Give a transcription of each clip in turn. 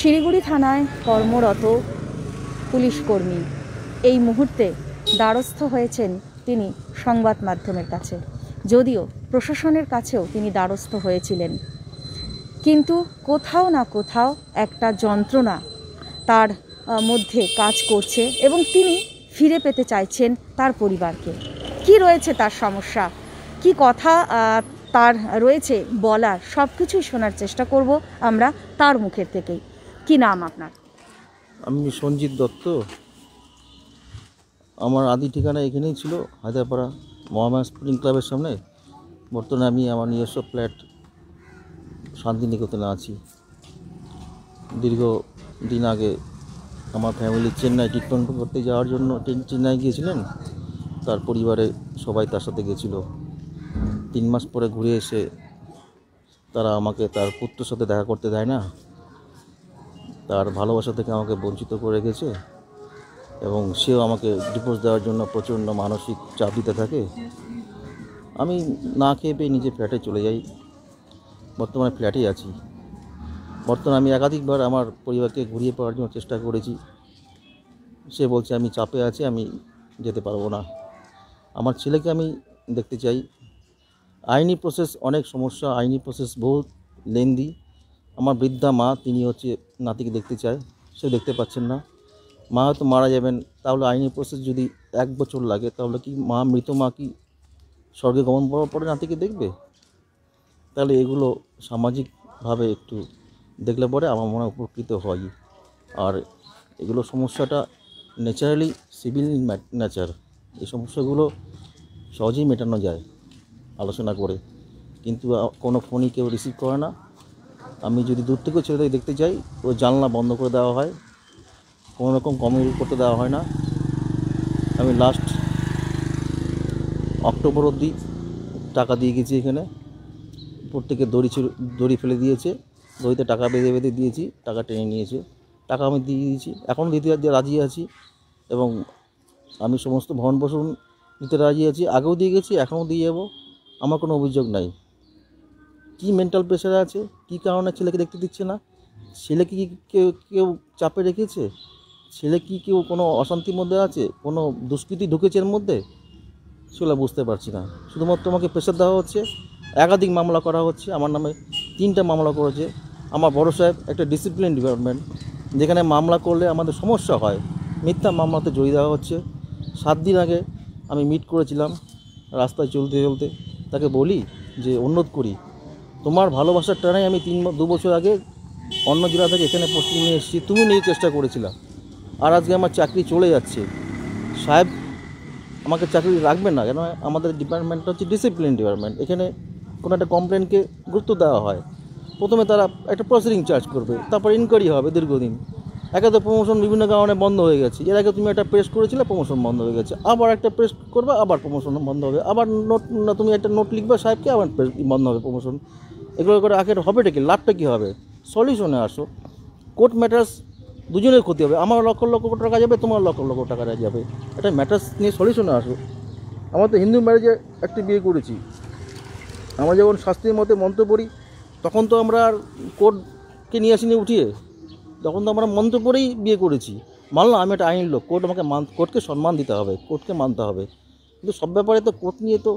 শিলিগুড়ি থানায় কর্মরত পুলিশ কর্মী এই মুহূর্তে দ্বারস্থ হয়েছেন তিনি সংবাদ মাধ্যমের কাছে যদিও প্রশাসনের কাছেও তিনি দ্বারস্থ হয়েছিলেন কিন্তু কোথাও না কোথাও একটা যন্ত্রণা তার মধ্যে কাজ করছে এবং তিনি ফিরে পেতে চাইছেন তার পরিবারকে কি রয়েছে তার সমস্যা কি কথা তার রয়েছে বলার সব কিছুই শোনার চেষ্টা করব আমরা তার মুখের থেকেই কি নাম আপনার আমি সঞ্জিত দত্ত আমার আদি ঠিকানা এখানেই ছিল হায়দ্রাপাড়া মহামায় স্পোর্টিং ক্লাবের সামনে বর্তমানে আমি আমার নিজস্ব ফ্ল্যাট শান্তিনিকেতনে আছি দীর্ঘ দিন আগে আমার ফ্যামিলি চেন্নাই ট্রিটমেন্ট করতে যাওয়ার জন্য চেন্নাই গিয়েছিলেন তার পরিবারে সবাই তার সাথে গেছিল তিন মাস পরে ঘুরে এসে তারা আমাকে তার পুত্রের সাথে দেখা করতে দেয় না তার ভালোবাসা থেকে আমাকে বঞ্চিত করে গেছে এবং সেও আমাকে ডিভোর্স দেওয়ার জন্য প্রচণ্ড মানসিক চাপ দিতে থাকে আমি না খেয়ে পেয়ে নিজে ফ্ল্যাটে চলে যাই বর্তমানে ফ্ল্যাটেই আছি বর্তমানে আমি একাধিকবার আমার পরিবারকে ঘুরিয়ে পাওয়ার জন্য চেষ্টা করেছি সে বলছে আমি চাপে আছি আমি যেতে পারবো না আমার ছেলেকে আমি দেখতে চাই আইনি প্রসেস অনেক সমস্যা আইনি প্রসেস বহুত লেন্দি আমার বৃদ্ধা মা তিনি হচ্ছে নাতিকে দেখতে চায় সে দেখতে পাচ্ছেন না মা হয়তো মারা যাবেন তাহলে আইনি প্রসেস যদি এক বছর লাগে তাহলে কি মা মৃত মা কি স্বর্গে গমন করার পরে নাতিকে দেখবে তাহলে এগুলো সামাজিকভাবে একটু দেখলে পরে আমার মনে উপকৃত হয় আর এগুলো সমস্যাটা ন্যাচারালি সিভিল নেচার এই সমস্যাগুলো সহজেই মেটানো যায় আলোচনা করে কিন্তু কোনো ফোনই কেউ রিসিভ করে না আমি যদি দূর থেকেও ছেলেদের দেখতে চাই ও জানলা বন্ধ করে দেওয়া হয় কোনো রকম কমে করতে দেওয়া হয় না আমি লাস্ট অক্টোবর অবধি টাকা দিয়ে গেছি এখানে প্রত্যেকে দড়ি দড়ি ফেলে দিয়েছে দড়িতে টাকা বেঁধে বেঁধে দিয়েছি টাকা টেনে নিয়েছে টাকা আমি দিয়ে দিয়েছি এখনও দিতে রাজি আছি এবং আমি সমস্ত ভবন পোষণ দিতে রাজি আছি আগেও দিয়ে গেছি এখনও দিয়ে যাবো আমার কোনো অভিযোগ নাই কি মেন্টাল প্রেশার আছে কি কারণে ছেলেকে দেখতে দিচ্ছে না ছেলে কি কেউ কেউ চাপে রেখেছে ছেলে কি কেউ কোনো অশান্তির মধ্যে আছে কোনো দুষ্কৃতি ঢুকেছে এর মধ্যে সেগুলো বুঝতে পারছি না শুধুমাত্র আমাকে প্রেশার দেওয়া হচ্ছে একাধিক মামলা করা হচ্ছে আমার নামে তিনটা মামলা করেছে আমার বড় সাহেব একটা ডিসিপ্লিন ডিপার্টমেন্ট যেখানে মামলা করলে আমাদের সমস্যা হয় মিথ্যা মামলাতে জড়িয়ে দেওয়া হচ্ছে সাত দিন আগে আমি মিট করেছিলাম রাস্তায় চলতে চলতে তাকে বলি যে অনুরোধ করি তোমার ভালোবাসার টানাই আমি তিন দু বছর আগে অন্য জেলা থেকে এখানে পোস্টিং নিয়ে এসেছি তুমি নিয়ে চেষ্টা করেছিলা আর আজকে আমার চাকরি চলে যাচ্ছে সাহেব আমাকে চাকরি রাখবেন না কেন আমাদের ডিপার্টমেন্টটা হচ্ছে ডিসিপ্লিন ডিপার্টমেন্ট এখানে কোনো একটা কমপ্লেনকে গুরুত্ব দেওয়া হয় প্রথমে তারা একটা প্রসিডিং চার্জ করবে তারপর ইনকোয়ারি হবে দীর্ঘদিন একে তো প্রমোশন বিভিন্ন কারণে বন্ধ হয়ে গেছে এর আগে তুমি একটা প্রেস করেছিলে প্রমোশন বন্ধ হয়ে গেছে আবার একটা প্রেস করবে আবার প্রমোশন বন্ধ হবে আবার নোট তুমি একটা নোট লিখবে সাহেবকে আবার প্রেস বন্ধ হবে প্রমোশন এগুলো করে আখের হবেটা কি লাভটা কী হবে সলিউশনে আসো কোর্ট ম্যাটার্স দুজনের ক্ষতি হবে আমার লক্ষ লক্ষ টাকা যাবে তোমার লক্ষ লক্ষ টাকা যাবে এটা ম্যাটার্স নিয়ে সলিউশনে আসো আমার তো হিন্দু ম্যারেজে একটি বিয়ে করেছি আমরা যখন শাস্তির মতে মন্ত্র পড়ি তখন তো আমরা আর কোর্টকে নিয়ে আসিনি উঠিয়ে তখন তো আমরা মন্ত্র পড়েই বিয়ে করেছি মানলাম আমি একটা আইন লোক কোর্ট আমাকে মান কোর্টকে সম্মান দিতে হবে কোর্টকে মানতে হবে কিন্তু সব ব্যাপারে তো কোর্ট নিয়ে তো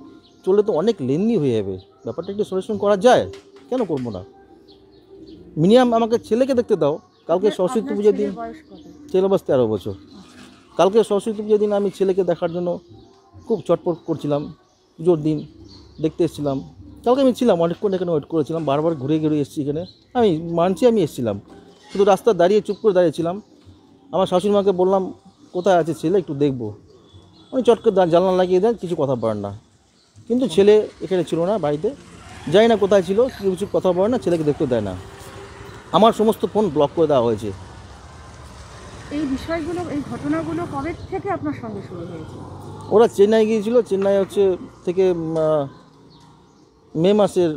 চলে তো অনেক লেন্দি হয়ে যাবে ব্যাপারটা একটু সলিউশন করা যায় কেন করব না মিনিমাম আমাকে ছেলেকে দেখতে দাও কালকে হ্যাঁ, সরস্বতী পুজোর দিন ছেলে বয়স তেরো বছর কালকে সরস্বতী পুজোর দিন আমি ছেলেকে দেখার জন্য খুব চটপট করছিলাম পুজোর দিন দেখতে এসেছিলাম কালকে আমি ছিলাম অনেকক্ষণ এখানে ওয়েট করেছিলাম বারবার ঘুরে ঘুরে এসেছি এখানে আমি মানছি আমি এসেছিলাম শুধু রাস্তা দাঁড়িয়ে চুপ করে দাঁড়িয়েছিলাম আমার শাশুড়ি মাকে বললাম কোথায় আছে ছেলে একটু দেখবো আমি চট করে জানলা লাগিয়ে দেন কিছু কথা পারেন না কিন্তু ছেলে এখানে ছিল না বাড়িতে জানি না কোথায় ছিল কিছু কথা বলে না ছেলেকে দেখতে দেয় না আমার সমস্ত ফোন ব্লক করে দেওয়া হয়েছে এই বিষয়গুলো এই ঘটনাগুলো কবে থেকে আপনার সঙ্গে শুরু হয়েছে ওরা চেন্নাই গিয়েছিল চেন্নাই হচ্ছে থেকে মে মাসের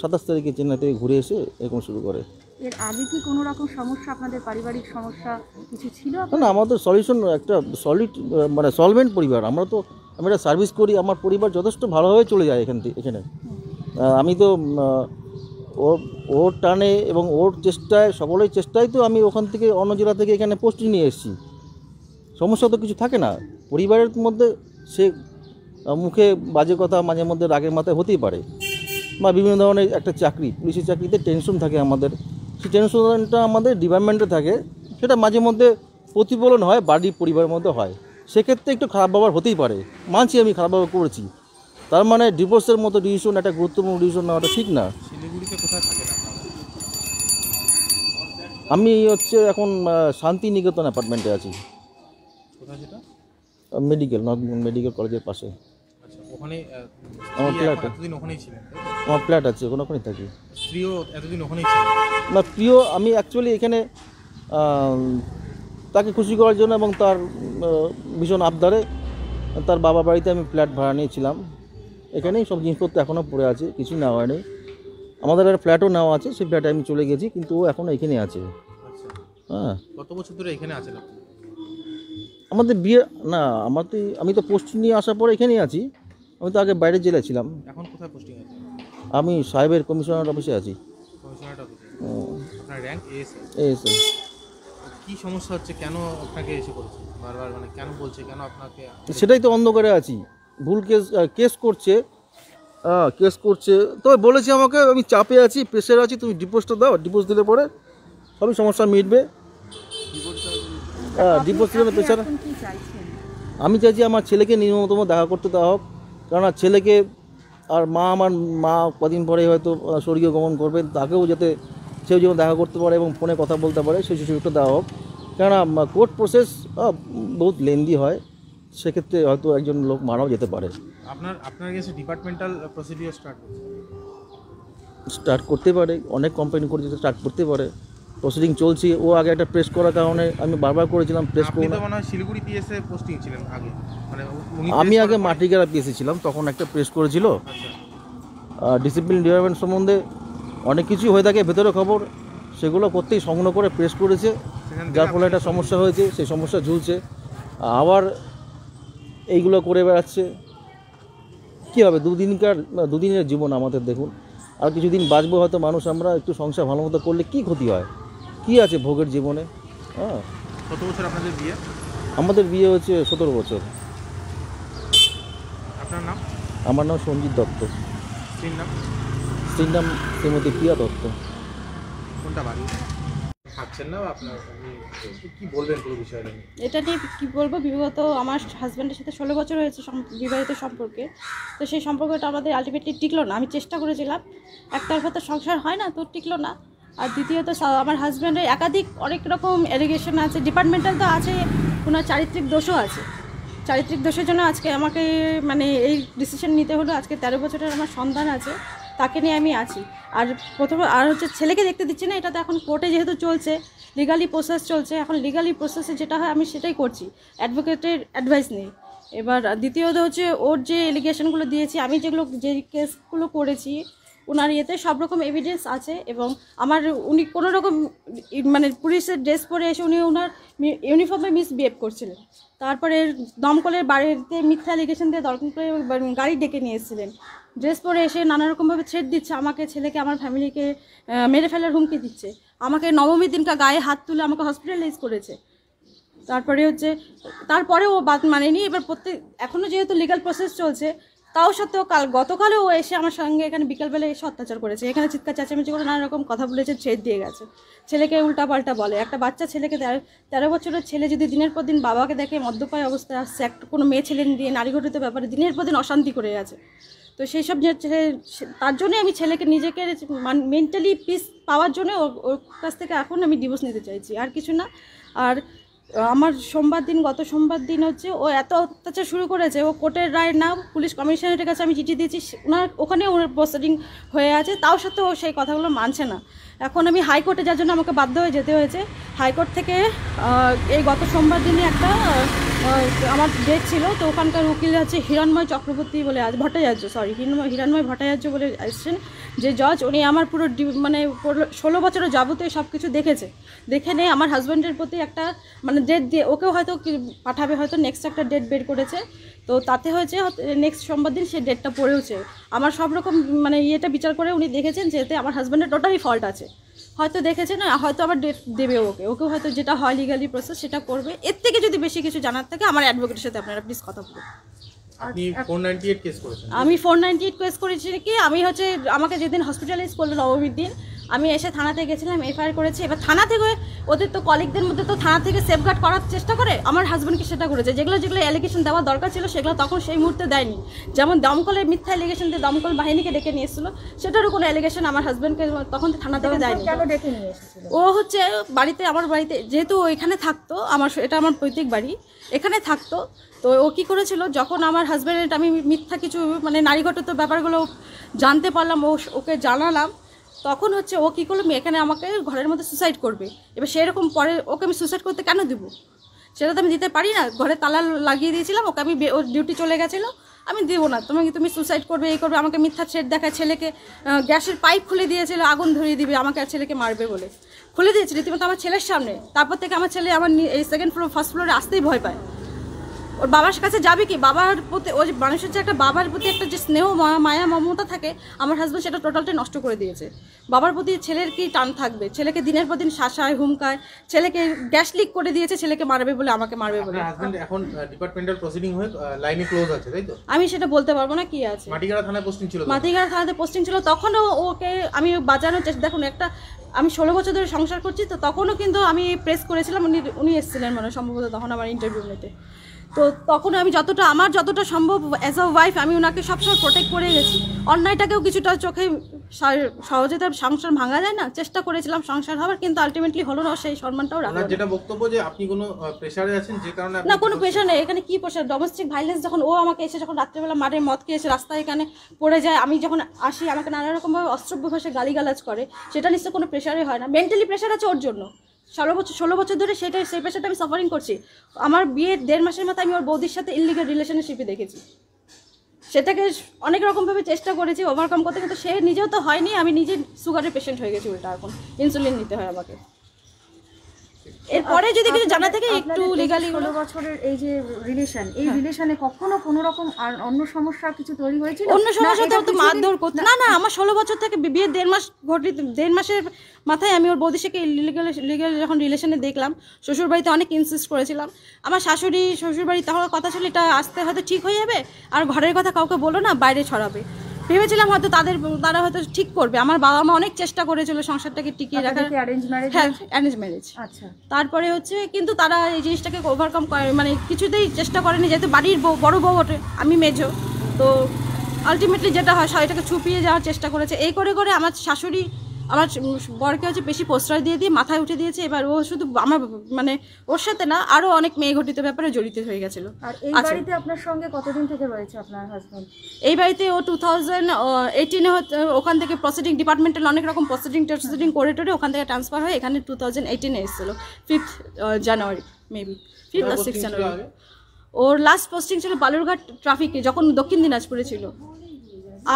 সাতাশ তারিখে চেন্নাই থেকে ঘুরে এসে এরকম শুরু করে এর আগে কি কোনো রকম সমস্যা আপনাদের পারিবারিক সমস্যা কিছু ছিল না আমাদের সলিউশন একটা সলিড মানে সলভেন্ট পরিবার আমরা তো আমরা সার্ভিস করি আমার পরিবার যথেষ্ট ভালোভাবে চলে যায় এখান থেকে এখানে আমি তো ওর ওর টানে এবং ওর চেষ্টায় সকলের চেষ্টায় তো আমি ওখান থেকে অন্য জেলা থেকে এখানে পোস্টিং নিয়ে এসেছি সমস্যা তো কিছু থাকে না পরিবারের মধ্যে সে মুখে বাজে কথা মাঝে মধ্যে রাগের মাথায় হতেই পারে বা বিভিন্ন ধরনের একটা চাকরি পুলিশের চাকরিতে টেনশন থাকে আমাদের সেই টেনশনটা আমাদের ডিপার্টমেন্টে থাকে সেটা মাঝে মধ্যে প্রতিফলন হয় বাড়ি পরিবারের মধ্যে হয় সেক্ষেত্রে একটু খারাপ ব্যবহার হতেই পারে মানছি আমি খারাপ ব্যবহার করেছি তার মানে ডিভোর্সের মতো ডিসিশন একটা গুরুত্বপূর্ণ ডিসিশন নেওয়াটা ঠিক না আমি হচ্ছে এখন শান্তিনিকেতন অ্যাপার্টমেন্টে আছি মেডিকেল মেডিকেল কলেজের পাশে আচ্ছা, আমার ফ্ল্যাট আছে ওখানে ওখানেই থাকি না প্রিয় আমি অ্যাকচুয়ালি এখানে তাকে খুশি করার জন্য এবং তার ভীষণ আবদারে তার বাবা বাড়িতে আমি ফ্ল্যাট ভাড়া নিয়েছিলাম এখানেই সব জিনিসপত্র এখনও পড়ে আছে কিছু নেওয়া হয়নি আমাদের একটা ফ্ল্যাটও নেওয়া আছে সেই ফ্ল্যাটে আমি চলে গেছি কিন্তু ও এখনও এখানে আছে আচ্ছা। হ্যাঁ কত বছর ধরে এখানে আছে আমাদের বিয়ে না আমার তো আমি তো পোস্টিং নিয়ে আসার পরে এখানেই আছি আমি তো আগে বাইরে জেলা ছিলাম এখন কোথায় পোস্টিং আছে আমি সাহেবের কমিশনার অফিসে আছি এস এস সমস্যা হচ্ছে কেন আপনাকে মানে কেন বলছে কেন সেটাই তো অন্ধকারে আছি ভুল কেস কেস করছে হ্যাঁ কেস করছে তবে বলেছি আমাকে আমি চাপে আছি প্রেশারে আছি তুমি ডিপোজটা দাও ডিপোজ দিলে পরে সবই সমস্যা মিটবে হ্যাঁ ডিভোর্স দিলে প্রেশার আমি চাইছি আমার ছেলেকে নিয়মতম দেখা করতে দেওয়া হোক কেননা ছেলেকে আর মা আমার মা কদিন পরে হয়তো স্বর্গীয় গমন করবে তাকেও যাতে সেও যেমন দেখা করতে পারে এবং ফোনে কথা বলতে পারে সেই সুযোগটা দেওয়া হোক কেননা কোর্ট প্রসেস বহুত লেন্দি হয় সেক্ষেত্রে হয়তো একজন লোক মারাও যেতে পারে আপনার আপনার কাছে ডিপার্টমেন্টাল প্রসিডিওর স্টার্ট স্টার্ট করতে পারে অনেক কোম্পানি করে যেতে স্টার্ট করতে পারে প্রসিডিং চলছে ও আগে একটা প্রেস করার কারণে আমি বারবার করেছিলাম প্রেস করে শিলিগুড়ি পিএসএ পোস্টিং ছিলেন আগে মানে আমি আগে মাটিগাড়া পিএসএ ছিলাম তখন একটা প্রেস করেছিল ডিসিপ্লিন আচ্ছা। ডিপার্টমেন্ট সম্বন্ধে অনেক কিছুই হয়ে থাকে ভেতরে খবর সেগুলো করতেই সংগ্রহ করে প্রেস করেছে যার ফলে একটা সমস্যা হয়েছে সেই সমস্যা ঝুলছে আবার এইগুলো করে বেড়াচ্ছে কী হবে দুদিনকার দুদিনের জীবন আমাদের দেখুন আর কিছুদিন বাঁচবো হয়তো মানুষ আমরা একটু সংসার ভালো মতো করলে কী ক্ষতি হয় কি আছে ভোগের জীবনে হ্যাঁ কত বছর আপনাদের বিয়ে আমাদের বিয়ে হচ্ছে সতেরো বছর আপনার নাম আমার নাম সঞ্জিত দত্ত স্ত্রীর নাম স্ত্রীর নাম শ্রীমতী প্রিয়া দত্ত কোনটা বাড়ি না আপনার কি বলবেন পুরো বিষয়টা এটা নিয়ে কী বলবো বিবাহত আমার হাজব্যান্ডের সাথে ষোলো বছর হয়েছে বিবাহিত সম্পর্কে তো সেই সম্পর্কটা আমাদের আলটিমেটলি টিকলো না আমি চেষ্টা করেছিলাম একটার তো সংসার হয় না তো টিকলো না আর দ্বিতীয়ত আমার হাজব্যান্ডের একাধিক অনেক রকম এলিগেশন আছে ডিপার্টমেন্টাল তো আছে ওনার চারিত্রিক দোষও আছে চারিত্রিক দোষের জন্য আজকে আমাকে মানে এই ডিসিশন নিতে হলো আজকে তেরো বছরের আমার সন্তান আছে তাকে নিয়ে আমি আছি আর প্রথম আর হচ্ছে ছেলেকে দেখতে দিচ্ছি না এটা তো এখন কোর্টে যেহেতু চলছে লিগালি প্রসেস চলছে এখন লিগালি প্রসেসে যেটা হয় আমি সেটাই করছি অ্যাডভোকেটের অ্যাডভাইস নেই এবার দ্বিতীয়ত হচ্ছে ওর যে এলিগেশনগুলো দিয়েছি আমি যেগুলো যে কেসগুলো করেছি ওনার ইয়েতে সব রকম এভিডেন্স আছে এবং আমার উনি কোনো রকম মানে পুলিশের ড্রেস পরে এসে উনি ওনার ইউনিফর্মে মিসবিহেভ করছিলেন তারপরে দমকলের বাড়িতে মিথ্যা এলিগেশন দিয়ে দমকলের গাড়ি ডেকে নিয়ে এসেছিলেন ড্রেস পরে এসে নানা রকমভাবে দিচ্ছে আমাকে ছেলেকে আমার ফ্যামিলিকে মেরে ফেলার হুমকি দিচ্ছে আমাকে নবমীর দিনটা গায়ে হাত তুলে আমাকে হসপিটালাইজ করেছে তারপরে হচ্ছে তারপরেও ও বাদ মানেনি এবার প্রত্যেক এখনও যেহেতু লিগাল প্রসেস চলছে তাও সত্ত্বেও কাল গতকালেও ও এসে আমার সঙ্গে এখানে বিকালবেলা এসে অত্যাচার করেছে এখানে চিৎকার চেঁচামেচি করে নানা রকম কথা বলেছে ছেদ দিয়ে গেছে ছেলেকে উল্টাপাল্টা বলে একটা বাচ্চা ছেলেকে তেরো বছরের ছেলে যদি দিনের পর দিন বাবাকে দেখে মদ্যপায় অবস্থায় আসছে একটা কোনো মেয়ে ছেলে দিয়ে নারী ঘটিত ব্যাপারে দিনের পর দিন অশান্তি করে গেছে তো সেই সব তার জন্যই আমি ছেলেকে নিজেকে মেন্টালি পিস পাওয়ার জন্য ওর কাছ থেকে এখন আমি ডিভোর্স নিতে চাইছি আর কিছু না আর আমার সোমবার দিন গত সোমবার দিন হচ্ছে ও এত অত্যাচার শুরু করেছে ও কোর্টের রায় না পুলিশ কমিশনারের কাছে আমি চিঠি দিয়েছি ওনার ওখানে ওনার প্রসিডিং হয়ে আছে তাও সত্ত্বেও সেই কথাগুলো মানছে না এখন আমি হাইকোর্টে যার জন্য আমাকে বাধ্য হয়ে যেতে হয়েছে হাইকোর্ট থেকে এই গত সোমবার দিনই একটা আমার ডেট ছিল তো ওখানকার উকিল আছে হিরণময় চক্রবর্তী বলে ভট্টাচার্য সরি হিরণময় হিরণময় ভট্টাচার্য বলে আসছেন যে জজ উনি আমার পুরো মানে ষোলো বছরের যাবতীয় সব কিছু দেখেছে দেখে নিয়ে আমার হাজব্যান্ডের প্রতি একটা মানে ডেট দিয়ে ওকেও হয়তো পাঠাবে হয়তো নেক্সট একটা ডেট বের করেছে তো তাতে হয়েছে নেক্সট সোমবার দিন সে ডেটটা পড়েওছে আমার সব রকম মানে ইয়েটা বিচার করে উনি দেখেছেন যেতে আমার হাজব্যান্ডের টোটালি ফল্ট আছে হয়তো দেখেছে না হয়তো আবার দেবে ওকে ওকে হয়তো যেটা হয় লিগালি প্রসেস সেটা করবে এর থেকে যদি বেশি কিছু জানার থাকে আমার অ্যাডভোকেটের সাথে আপনারা প্লিজ কথা বলুন আমি ফোর নাইনটি এইট কেস করেছি কি আমি হচ্ছে আমাকে যেদিন হসপিটালাইজ করলো নবমীর দিন আমি এসে থানাতে গেছিলাম এফআইআর করেছি এবার থানা থেকে ওদের তো কলিগদের মধ্যে তো থানা থেকে সেফগার্ড করার চেষ্টা করে আমার হাজব্যান্ডকে সেটা করেছে যেগুলো যেগুলো অ্যালিগেশন দেওয়া দরকার ছিল সেগুলো তখন সেই মুহূর্তে দেয়নি যেমন দমকলের মিথ্যা অ্যালিগেশন দিয়ে দমকল বাহিনীকে ডেকে নিয়ে এসেছিলো সেটারও কোনো অ্যালিগেশন আমার হাজব্যান্ডকে তখন থানা থেকে দেয়নি ও হচ্ছে বাড়িতে আমার বাড়িতে যেহেতু ওইখানে থাকতো আমার এটা আমার পৈতৃক বাড়ি এখানে থাকতো তো ও কী করেছিল যখন আমার হাজব্যান্ডের আমি মিথ্যা কিছু মানে নারীগত ব্যাপারগুলো জানতে পারলাম ও ওকে জানালাম তখন হচ্ছে ও কী করলো এখানে আমাকে ঘরের মধ্যে সুসাইড করবে এবার সেরকম পরে ওকে আমি সুসাইড করতে কেন দেবো সেটা তো আমি দিতে পারি না ঘরে তালা লাগিয়ে দিয়েছিলাম ওকে আমি ওর ডিউটি চলে গেছিলো আমি দেবো না তোমাকে তুমি সুসাইড করবে এই করবে আমাকে মিথ্যা ছেড় দেখায় ছেলেকে গ্যাসের পাইপ খুলে দিয়েছিল আগুন ধরিয়ে দিবে আমাকে আর ছেলেকে মারবে বলে খুলে দিয়েছিল তুমি তো আমার ছেলের সামনে তারপর থেকে আমার ছেলে আমার এই সেকেন্ড ফ্লোর ফার্স্ট ফ্লোরে আসতেই ভয় পায় ওর বাবার কাছে যাবে কি বাবার প্রতি ওই মানুষের যে একটা বাবার প্রতি একটা যে স্নেহ মায়া মমতা থাকে আমার হাজব্যান্ড সেটা টোটালটাই নষ্ট করে দিয়েছে বাবার প্রতি ছেলের কি টান থাকবে ছেলেকে দিনের পর দিন শাসায় হুমকায় ছেলেকে গ্যাস লিক করে দিয়েছে ছেলেকে মারবে বলে আমাকে মারবে বলে এখন ডিপার্টমেন্টাল প্রসিডিং হয়ে লাইনে ক্লোজ আছে তাই তো আমি সেটা বলতে পারবো না কি আছে মাটিগাড়া থানায় পোস্টিং ছিল মাটিগাড়া থানাতে পোস্টিং ছিল তখনও ওকে আমি বাজানোর চেষ্টা দেখুন একটা আমি ষোলো বছর ধরে সংসার করছি তো তখনও কিন্তু আমি প্রেস করেছিলাম উনি উনি এসেছিলেন মানে সম্ভবত তখন আমার ইন্টারভিউ নিতে তো তখন আমি যতটা আমার যতটা সম্ভব অ্যাজ আ ওয়াইফ আমি ওনাকে সবসময় প্রোটেক্ট করে গেছি অন্যায়টাকেও কিছুটা চোখে সহজে তার সংসার ভাঙা যায় না চেষ্টা করেছিলাম সংসার হওয়ার কিন্তু আলটিমেটলি হলো না সেই সম্মানটাও রাখা যেটা বক্তব্য যে আপনি কোনো আছেন যে কারণে না কোনো প্রেশার নেই এখানে কি প্রেশার ডোমেস্টিক ভাইলেন্স যখন ও আমাকে এসে যখন রাত্রেবেলা মাঠে মদ খেয়ে এসে রাস্তায় এখানে পড়ে যায় আমি যখন আসি আমাকে নানা রকমভাবে অস্ত্রভ্য ভাষায় গালিগালাজ করে সেটা নিশ্চয় কোনো প্রেশারই হয় না মেন্টালি প্রেশার আছে ওর জন্য ষোলো বছর ষোলো বছর ধরে সেটা সেই পেশাতে আমি সাফারিং করছি আমার বিয়ে দেড় মাসের মাথায় আমি ওর বৌদির সাথে ইলিগাল রিলেশনশিপে দেখেছি সেটাকে অনেক রকমভাবে চেষ্টা করেছি ওভারকাম করতে কিন্তু সে নিজেও তো হয়নি আমি নিজে সুগারের পেশেন্ট হয়ে গেছি ওইটা এখন ইনসুলিন নিতে হয় আমাকে এরপরে যদি কিছু জানা থাকে একটু লিগালি ষোলো বছরের এই যে রিলেশন এই রিলেশনে কখনো কোনো রকম আর অন্য সমস্যা কিছু তৈরি হয়েছিল অন্য সমস্যা তো মারধর করতে না না আমার ষোলো বছর থেকে বিয়ে দেড় মাস ঘটি দেড় মাসের মাথায় আমি ওর বৌদি সেকে লিগাল লিগাল যখন রিলেশনে দেখলাম শ্বশুরবাড়িতে অনেক ইনসিস্ট করেছিলাম আমার শাশুড়ি শ্বশুরবাড়ি তখন কথা ছিল এটা আসতে হয়তো ঠিক হয়ে যাবে আর ঘরের কথা কাউকে বলো না বাইরে ছড়াবে ভেবেছিলাম হয়তো তাদের তারা হয়তো ঠিক করবে আমার বাবা মা অনেক চেষ্টা করেছিল সংসারটাকে টিকিয়ে রাখার অ্যারেঞ্জ ম্যারেজ আচ্ছা তারপরে হচ্ছে কিন্তু তারা এই জিনিসটাকে ওভারকাম করে মানে কিছুতেই চেষ্টা করেনি যেহেতু বাড়ির বউ বড় বউ ওঠে আমি মেজো তো আলটিমেটলি যেটা হয় সবাইটাকে ছুপিয়ে যাওয়ার চেষ্টা করেছে এই করে করে আমার শাশুড়ি আমার বরকে হচ্ছে বেশি প্রশ্রয় দিয়ে দিয়ে মাথায় উঠে দিয়েছে এবার ও শুধু আমার মানে ওর সাথে না আরও অনেক মেয়ে ঘটিত ব্যাপারে জড়িত হয়ে গেছিলো আচ্ছা। আপনার সঙ্গে কতদিন থেকে রয়েছে আপনার হাজব্যান্ড এই বাড়িতে ও টু থাউজেন্ড এইটিনে ওখান থেকে প্রসিডিং ডিপার্টমেন্টাল অনেক রকম প্রসিডিং টসিডিং করে টোরে ওখান থেকে ট্রান্সফার হয়ে এখানে টু থাউজেন্ড এইটিনে এসেছিলো fifth January maybe fifth six January ওর লাস্ট পোস্টিং ছিল বালুরঘাট ট্রাফিকে যখন দক্ষিণ দিনাজপুরে ছিল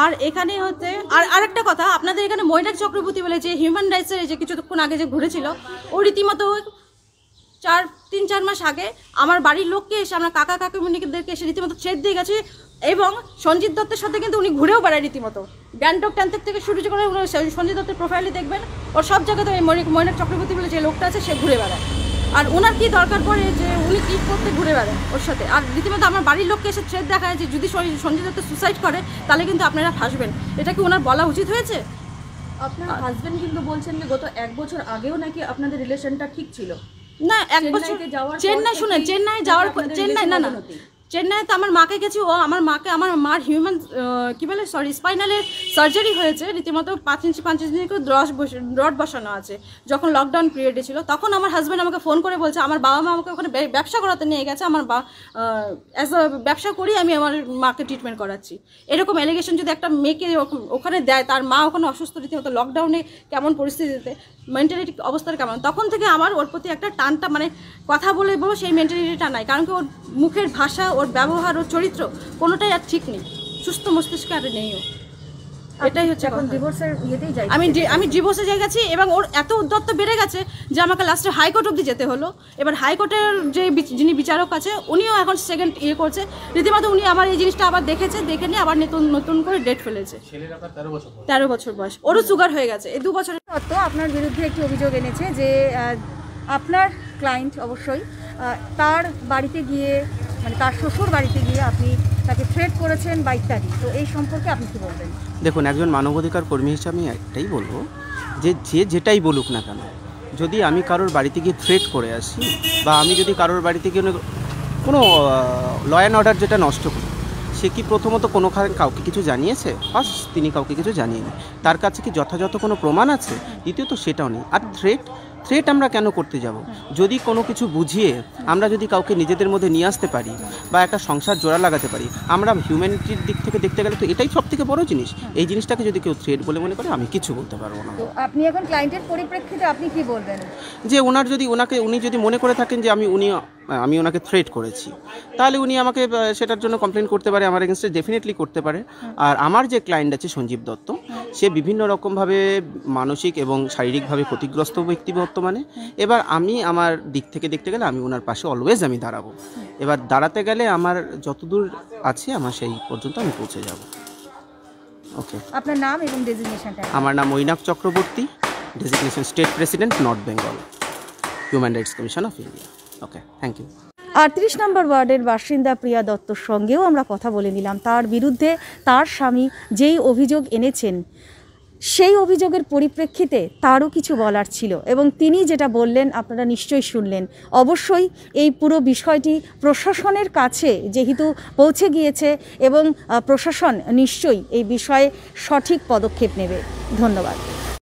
আর এখানে হচ্ছে আর আরেকটা কথা আপনাদের এখানে ময়নাক চক্রবর্তী বলে যে হিউম্যান রাইটসের যে কিছুক্ষণ আগে যে ঘুরেছিল ও রীতিমতো চার তিন চার মাস আগে আমার বাড়ির লোককে এসে আমরা কাকা কাকিমণিদেরকে এসে রীতিমতো ছেদ দিয়ে গেছে এবং সঞ্জিত দত্তের সাথে কিন্তু উনি ঘুরেও বেড়ায় রীতিমতো গ্যাংটক ট্যান্টক থেকে শুরু করে সঞ্জিত দত্তের প্রোফাইলে দেখবেন ওর সব জায়গাতে ওই মৈনাক চক্রবর্তী বলে যে লোকটা আছে সে ঘুরে বেড়ায় আর ওনার কি দরকার পড়ে যে উনি কি করতে ঘুরে বেড়ায় ওর সাথে আর রীতিমতো আমার বাড়ির লোককে এসে থ্রেড দেখায় যে যদি সঞ্জয় দত্ত সুসাইড করে তাহলে কিন্তু আপনারা ফাঁসবেন এটা কি ওনার বলা উচিত হয়েছে আপনার হাজবেন্ড কিন্তু বলছেন যে গত এক বছর আগেও নাকি আপনাদের রিলেশনটা ঠিক ছিল না এক বছর চেন্নাই শুনে চেন্নাই যাওয়ার চেন্নাই না না চেন্নাইতে আমার মাকে গেছি ও আমার মাকে আমার মার হিউম্যান কী বলে সরি স্পাইনালের সার্জারি হয়েছে রীতিমতো পাঁচ ইঞ্চি পাঁচ ইঞ্চি করে রস রড বসানো আছে যখন লকডাউন পিরিয়ডে ছিল তখন আমার হাজব্যান্ড আমাকে ফোন করে বলছে আমার বাবা মা আমাকে ওখানে ব্যবসা করাতে নিয়ে গেছে আমার বা অ্যাজ ব্যবসা করি আমি আমার মাকে ট্রিটমেন্ট করাচ্ছি এরকম অ্যালিগেশন যদি একটা মেয়েকে ওখানে দেয় তার মা ওখানে অসুস্থ রীতিমতো লকডাউনে কেমন পরিস্থিতিতে মেন্টালিটি অবস্থার কারণ তখন থেকে আমার ওর প্রতি একটা টানটা মানে কথা বলে বলবো সেই মেন্টালিটিটা নাই কারণ কি ওর মুখের ভাষা ওর ব্যবহার ওর চরিত্র কোনোটাই আর ঠিক নেই সুস্থ মস্তিষ্কে আর নেই এটাই হচ্ছে এখন ডিভোর্সের ইয়েতেই যাই আমি আমি ডিভোর্সে যাই গেছি এবং ওর এত উদ্যত্ত বেড়ে গেছে যে আমাকে লাস্টে হাইকোর্ট অব্দি যেতে হলো এবার হাইকোর্টের যে যিনি বিচারক আছে উনিও এখন সেকেন্ড ইয়ে করছে রীতিমতো উনি আমার এই জিনিসটা আবার দেখেছে দেখে নিয়ে আবার নতুন নতুন করে ডেট ফেলেছে তেরো বছর বয়স ওরও সুগার হয়ে গেছে এই দু বছর দত্ত আপনার বিরুদ্ধে একটি অভিযোগ এনেছে যে আপনার ক্লায়েন্ট অবশ্যই তার বাড়িতে গিয়ে মানে তার শ্বশুর বাড়িতে গিয়ে আপনি তাকে থ্রেট করেছেন বা ইত্যাদি তো এই সম্পর্কে আপনি কি বলবেন দেখুন একজন মানবাধিকার কর্মী হিসেবে আমি একটাই বলবো যে যে যেটাই বলুক না কেন যদি আমি কারোর বাড়িতে গিয়ে থ্রেট করে আসি বা আমি যদি কারোর বাড়িতে গিয়ে কোনো ল অ্যান্ড অর্ডার যেটা নষ্ট করি সে কি প্রথমত কোনো কাউকে কিছু জানিয়েছে ফার্স্ট তিনি কাউকে কিছু জানিয়েনি তার কাছে কি যথাযথ কোনো প্রমাণ আছে দ্বিতীয়ত সেটাও নেই আর থ্রেট থ্রেট আমরা কেন করতে যাব যদি কোনো কিছু বুঝিয়ে আমরা যদি কাউকে নিজেদের মধ্যে নিয়ে আসতে পারি বা একটা সংসার জোড়া লাগাতে পারি আমরা হিউম্যানিটির দিক থেকে দেখতে গেলে তো এটাই সব থেকে বড় জিনিস এই জিনিসটাকে যদি কেউ থ্রেট বলে মনে করে আমি কিছু বলতে পারবো না আপনি এখন ক্লায়েন্টের পরিপ্রেক্ষিতে আপনি কি বলবেন যে ওনার যদি ওনাকে উনি যদি মনে করে থাকেন যে আমি উনি আমি ওনাকে থ্রেট করেছি তাহলে উনি আমাকে সেটার জন্য কমপ্লেন করতে পারে আমার এগেনস্টে ডেফিনেটলি করতে পারে আর আমার যে ক্লায়েন্ট আছে সঞ্জীব দত্ত সে বিভিন্ন রকমভাবে মানসিক এবং শারীরিকভাবে ক্ষতিগ্রস্ত ব্যক্তি বর্তমানে এবার আমি আমার দিক থেকে দেখতে গেলে আমি ওনার পাশে অলওয়েজ আমি দাঁড়াবো এবার দাঁড়াতে গেলে আমার যতদূর আছে আমার সেই পর্যন্ত আমি পৌঁছে যাব ওকে আপনার নাম এবং ডেজিগনেশনটা আমার নাম ঐনাক Chakraborty designation state president north Bengal human rights commission of India okay thank you আটত্রিশ নম্বর ওয়ার্ডের বাসিন্দা প্রিয়া দত্তর সঙ্গেও আমরা কথা বলে নিলাম তার বিরুদ্ধে তার স্বামী যেই অভিযোগ এনেছেন সেই অভিযোগের পরিপ্রেক্ষিতে তারও কিছু বলার ছিল এবং তিনি যেটা বললেন আপনারা নিশ্চয়ই শুনলেন অবশ্যই এই পুরো বিষয়টি প্রশাসনের কাছে যেহেতু পৌঁছে গিয়েছে এবং প্রশাসন নিশ্চয়ই এই বিষয়ে সঠিক পদক্ষেপ নেবে ধন্যবাদ